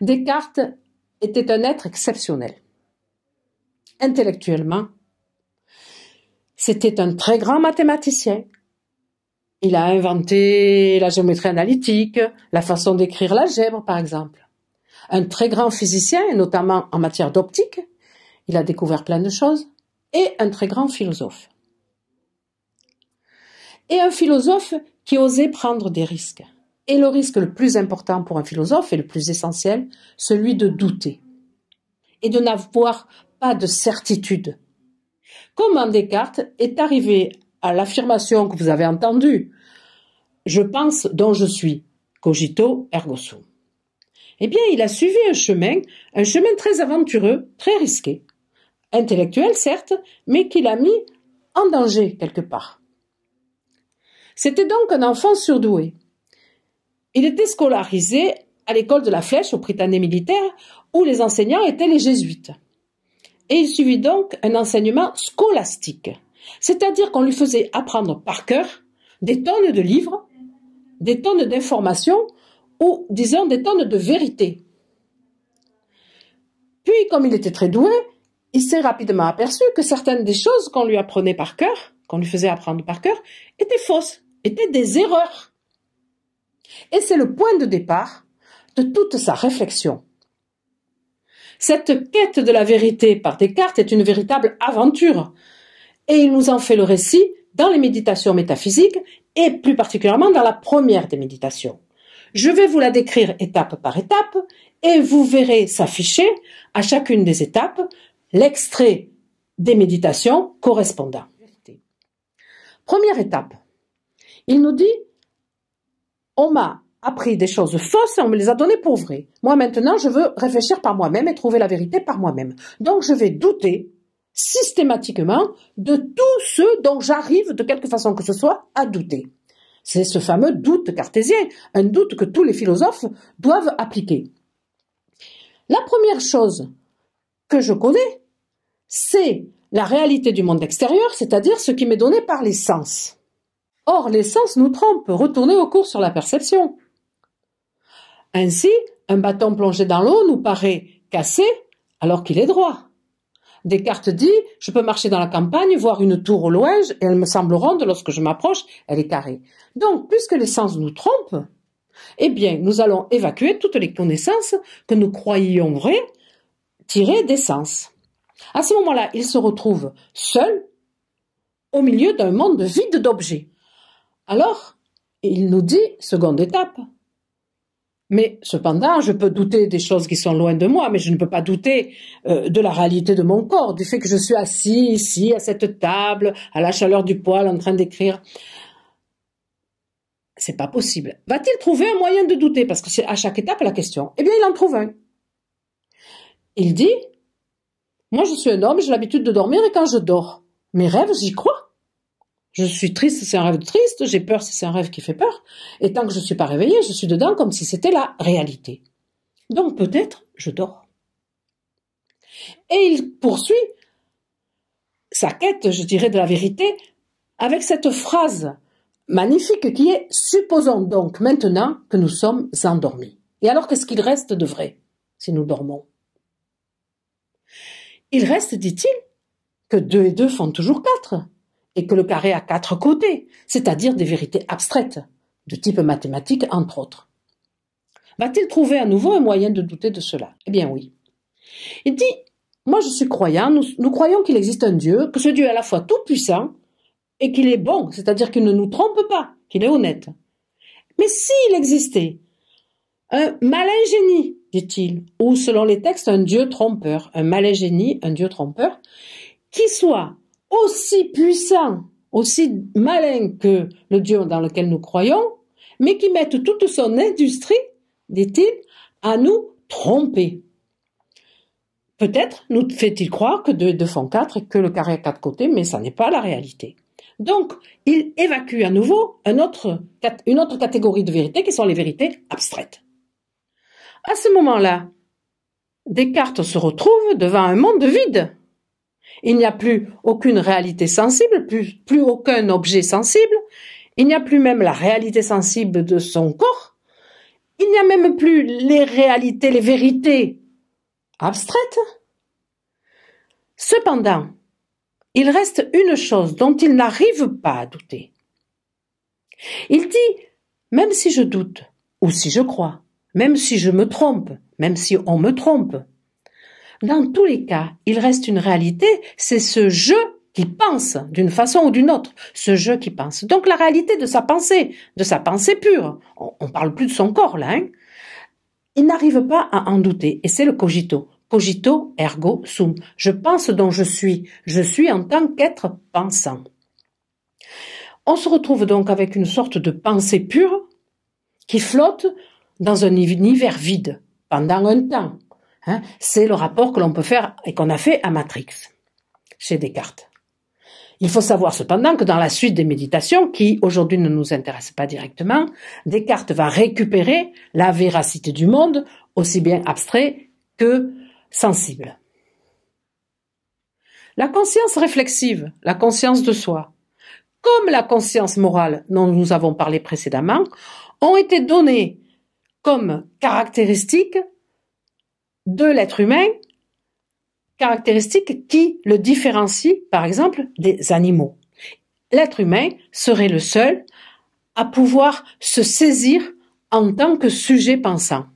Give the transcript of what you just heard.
Descartes était un être exceptionnel. Intellectuellement, c'était un très grand mathématicien. Il a inventé la géométrie analytique, la façon d'écrire l'algèbre, par exemple. Un très grand physicien, notamment en matière d'optique. Il a découvert plein de choses. Et un très grand philosophe. Et un philosophe qui osait prendre des risques et le risque le plus important pour un philosophe et le plus essentiel, celui de douter et de n'avoir pas de certitude. Comment Descartes est arrivé à l'affirmation que vous avez entendue Je pense dont je suis, cogito ergo sum. Eh bien, il a suivi un chemin, un chemin très aventureux, très risqué, intellectuel certes, mais qu'il a mis en danger quelque part. C'était donc un enfant surdoué, il était scolarisé à l'école de la Flèche, au Britannée militaire, où les enseignants étaient les jésuites. Et il suivit donc un enseignement scolastique, c'est-à-dire qu'on lui faisait apprendre par cœur des tonnes de livres, des tonnes d'informations, ou disons des tonnes de vérités. Puis, comme il était très doué, il s'est rapidement aperçu que certaines des choses qu'on lui apprenait par cœur, qu'on lui faisait apprendre par cœur, étaient fausses, étaient des erreurs. Et c'est le point de départ de toute sa réflexion. Cette quête de la vérité par Descartes est une véritable aventure, et il nous en fait le récit dans les méditations métaphysiques et plus particulièrement dans la première des méditations. Je vais vous la décrire étape par étape et vous verrez s'afficher à chacune des étapes l'extrait des méditations correspondant. Première étape. Il nous dit on m'a appris des choses fausses et on me les a données pour vraies. Moi maintenant, je veux réfléchir par moi-même et trouver la vérité par moi-même. Donc je vais douter systématiquement de tout ce dont j'arrive, de quelque façon que ce soit, à douter. C'est ce fameux doute cartésien, un doute que tous les philosophes doivent appliquer. La première chose que je connais, c'est la réalité du monde extérieur, c'est-à-dire ce qui m'est donné par les sens. Or, les sens nous trompent. Retournez au cours sur la perception. Ainsi, un bâton plongé dans l'eau nous paraît cassé alors qu'il est droit. Descartes dit Je peux marcher dans la campagne, voir une tour au loin, et elle me semble ronde lorsque je m'approche, elle est carrée. Donc, puisque les sens nous trompent, eh bien, nous allons évacuer toutes les connaissances que nous croyions vraies, tirées des sens. À ce moment-là, il se retrouve seul au milieu d'un monde vide d'objets. Alors, il nous dit seconde étape. Mais cependant, je peux douter des choses qui sont loin de moi, mais je ne peux pas douter euh, de la réalité de mon corps, du fait que je suis assis ici à cette table, à la chaleur du poêle, en train d'écrire. C'est pas possible. Va-t-il trouver un moyen de douter Parce que c'est à chaque étape la question. Eh bien, il en trouve un. Il dit Moi, je suis un homme, j'ai l'habitude de dormir, et quand je dors, mes rêves, j'y crois. Je suis triste, c'est un rêve triste, j'ai peur, si c'est un rêve qui fait peur. Et tant que je ne suis pas réveillée, je suis dedans comme si c'était la réalité. Donc peut-être je dors. Et il poursuit sa quête, je dirais, de la vérité avec cette phrase magnifique qui est Supposons donc maintenant que nous sommes endormis. Et alors qu'est-ce qu'il reste de vrai si nous dormons Il reste, dit-il, que deux et deux font toujours quatre et que le carré a quatre côtés, c'est-à-dire des vérités abstraites, de type mathématique entre autres. Va-t-il trouver à nouveau un moyen de douter de cela Eh bien oui. Il dit, moi je suis croyant, nous, croyons qu'il existe un Dieu, que ce Dieu est à la fois tout-puissant et qu'il est bon, c'est-à-dire qu'il ne nous trompe pas, qu'il est honnête. Mais s'il existait un malin génie, dit-il, ou selon les textes, un Dieu trompeur, un malin génie, un Dieu trompeur, qui soit aussi puissant, aussi malin que le Dieu dans lequel nous croyons, mais qui met toute son industrie, dit-il, à nous tromper. Peut-être nous fait-il croire que 2 font 4 et que le carré a quatre côtés, mais ça n'est pas la réalité. Donc, il évacue à nouveau une autre catégorie de vérités qui sont les vérités abstraites. À ce moment-là, Descartes se retrouve devant un monde vide il n'y a plus aucune réalité sensible, plus, aucun objet sensible, il n'y a plus même la réalité sensible de son corps, il n'y a même plus les réalités, les vérités abstraites. Cependant, il reste une chose dont il n'arrive pas à douter. Il dit, même si je doute, ou si je crois, même si je me trompe, même si on me trompe, dans tous les cas, il reste une réalité, c'est ce je qui pense d'une façon ou d'une autre, ce je qui pense. Donc la réalité de sa pensée, de sa pensée pure, on, parle plus de son corps là, hein, il n'arrive pas à en douter, et c'est le cogito. Cogito ergo sum. Je pense dont je suis. Je suis en tant qu'être pensant. On se retrouve donc avec une sorte de pensée pure qui flotte dans un univers vide pendant un temps. Hein, c'est le rapport que l'on peut faire et qu'on a fait à Matrix, chez Descartes. Il faut savoir cependant que dans la suite des méditations, qui aujourd'hui ne nous intéressent pas directement, Descartes va récupérer la véracité du monde, aussi bien abstrait que sensible. La conscience réflexive, la conscience de soi, comme la conscience morale dont nous avons parlé précédemment, ont été données comme caractéristiques de l'être humain, caractéristique qui le différencie, par exemple, des animaux. L'être humain serait le seul à pouvoir se saisir en tant que sujet pensant.